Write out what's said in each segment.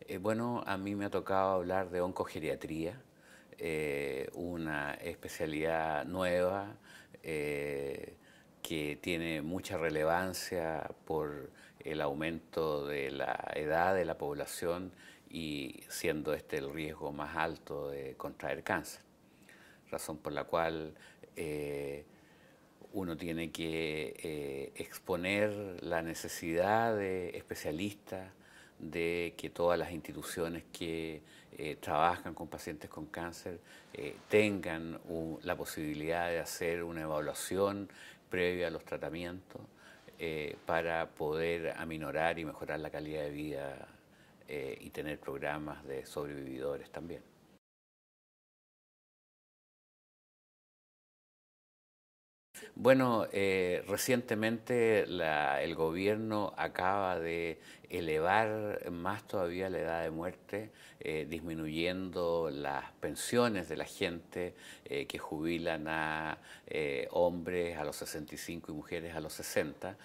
Eh, bueno, a mí me ha tocado hablar de oncogeriatría, eh, una especialidad nueva eh, que tiene mucha relevancia por el aumento de la edad de la población y siendo este el riesgo más alto de contraer cáncer, razón por la cual uno tiene que exponer la necesidad de especialistas de que todas las instituciones que eh, trabajan con pacientes con cáncer eh, tengan la posibilidad de hacer una evaluación previa a los tratamientos eh, para poder aminorar y mejorar la calidad de vida y tener programas de sobrevividores también. Bueno, eh, recientemente el gobierno acaba de elevar más todavía la edad de muerte, eh, disminuyendo las pensiones de la gente eh, que jubilan a hombres a los 65 y mujeres a los 60,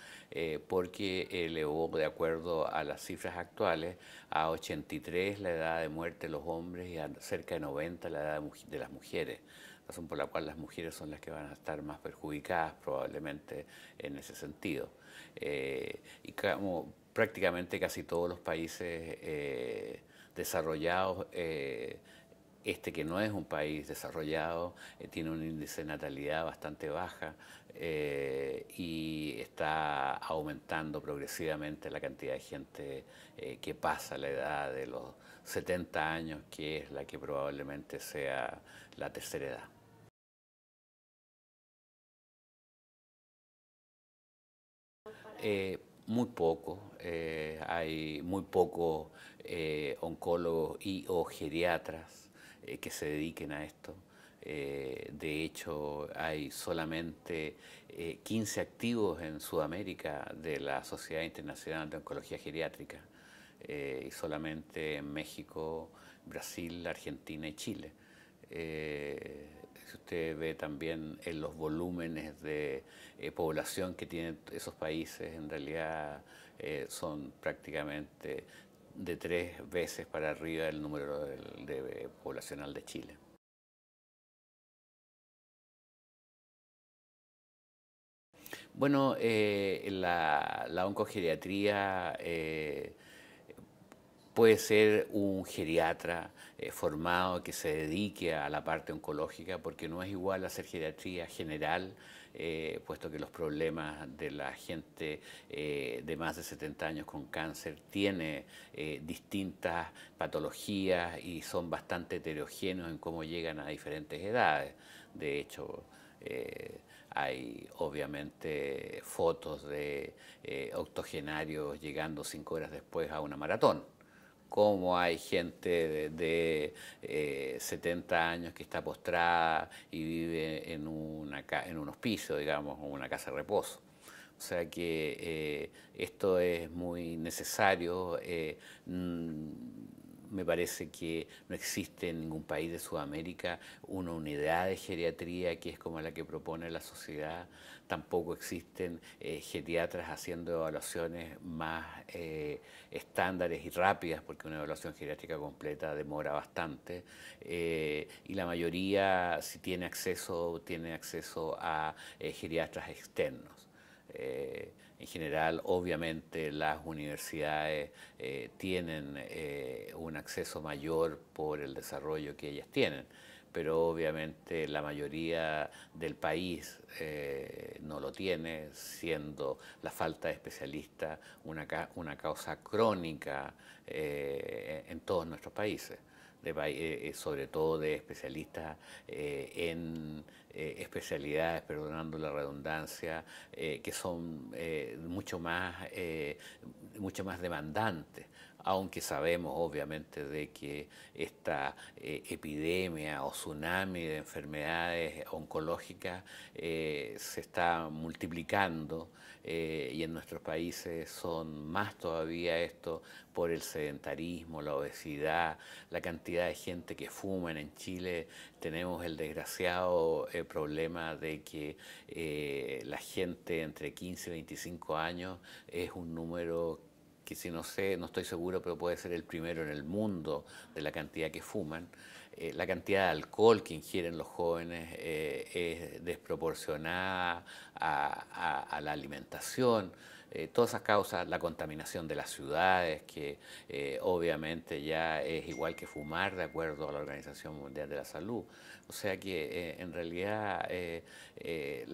porque elevó de acuerdo a las cifras actuales a 83 la edad de muerte de los hombres y a cerca de 90 la edad de las mujeres razón por la cual las mujeres son las que van a estar más perjudicadas probablemente en ese sentido. Eh, y como prácticamente casi todos los países eh, desarrollados eh, este que no es un país desarrollado, eh, tiene un índice de natalidad bastante baja eh, y está aumentando progresivamente la cantidad de gente eh, que pasa la edad de los 70 años, que es la que probablemente sea la tercera edad. muy poco, hay muy pocos oncólogos y o geriatras. Eh, que se dediquen a esto. Eh, de hecho, hay solamente 15 eh, activos en Sudamérica de la Sociedad Internacional de Oncología Geriátrica, y solamente en México, Brasil, Argentina y Chile. si usted ve también en los volúmenes de población que tienen esos países, en realidad son prácticamente de tres veces para arriba el número de poblacional de Chile. Bueno, eh, la, la, oncogeriatría eh, puede ser un geriatra eh, formado que se dedique a la parte oncológica, porque no es igual hacer geriatría general, eh, puesto que los problemas de la gente eh, de más de 70 años con cáncer tiene distintas patologías y son bastante heterogéneos en cómo llegan a diferentes edades. De hecho, hay obviamente fotos de octogenarios llegando cinco horas después a una maratón cómo hay gente de, 70 eh, años que está postrada y vive en, una, en unos pisos, digamos, o una casa de reposo. O sea que eh, esto es muy necesario. Eh, me parece que no existe en ningún país de Sudamérica una unidad de geriatría que es como la que propone la sociedad. Tampoco existen eh, geriatras haciendo evaluaciones más eh, estándares y rápidas, porque una evaluación geriátrica completa demora bastante. Eh, y la mayoría, si tiene acceso, tiene acceso a geriatras externos. En general, obviamente, las universidades eh, tienen eh, un acceso mayor por el desarrollo que ellas tienen, pero obviamente la mayoría del país eh, no lo tiene, siendo la falta de especialistas una causa crónica en todos nuestros países. Eh, eh, sobre todo de especialistas eh, en especialidades, perdonando la redundancia, que son mucho, más, mucho más demandantes aunque sabemos obviamente de que esta eh, epidemia o tsunami de enfermedades oncológicas eh, se está multiplicando eh, y en nuestros países son más todavía esto por el sedentarismo, la obesidad, la cantidad de gente que fuma en Chile. Tenemos el desgraciado problema de que la gente entre 15 y 25 años es un número y si no sé, no estoy seguro, pero puede ser el primero en el mundo de la cantidad que fuman. Eh, la cantidad de alcohol que ingieren los jóvenes eh, es desproporcionada a, la alimentación. Eh, todas esas causas, la contaminación de las ciudades, que obviamente ya es igual que fumar de acuerdo a la Organización Mundial de la Salud. O sea que en realidad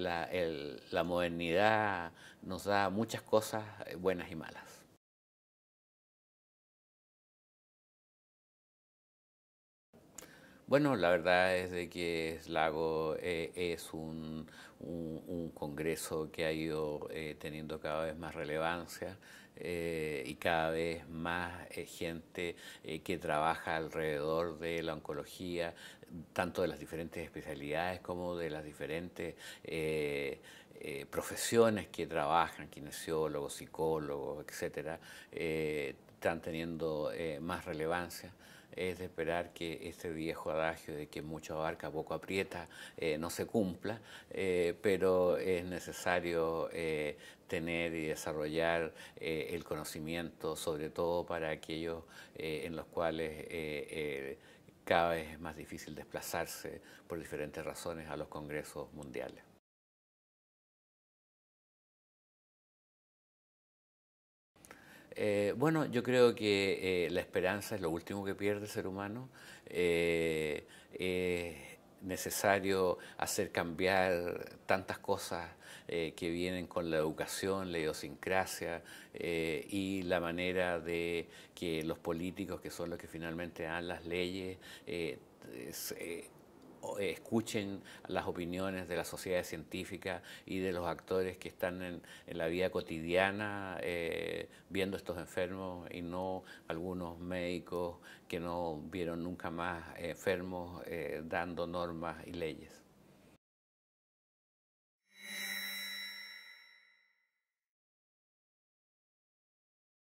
la modernidad nos da muchas cosas buenas y malas. Bueno, la verdad es de que Slago es eh, un, congreso que ha ido eh, teniendo cada vez más relevancia. Eh, y cada vez más gente que trabaja alrededor de la oncología, tanto de las diferentes especialidades como de las diferentes profesiones que trabajan, kinesiólogos, psicólogos, etcétera, están teniendo más relevancia es de esperar que este viejo adagio de que mucho abarca, poco aprieta, eh, no se cumpla, eh, pero es necesario eh, tener y desarrollar el conocimiento, sobre todo para aquellos en los cuales cada vez es más difícil desplazarse por diferentes razones a los congresos mundiales. Eh, bueno, yo creo que eh, la esperanza es lo último que pierde el ser humano. Eh, es necesario hacer cambiar tantas cosas que vienen con la educación, la idiosincrasia y la manera de que los políticos, que son los que finalmente dan las leyes, eh, escuchen las opiniones de la sociedad científica y de los actores que están en, la vida cotidiana eh, viendo estos enfermos y no algunos médicos que no vieron nunca más eh, enfermos dando normas y leyes.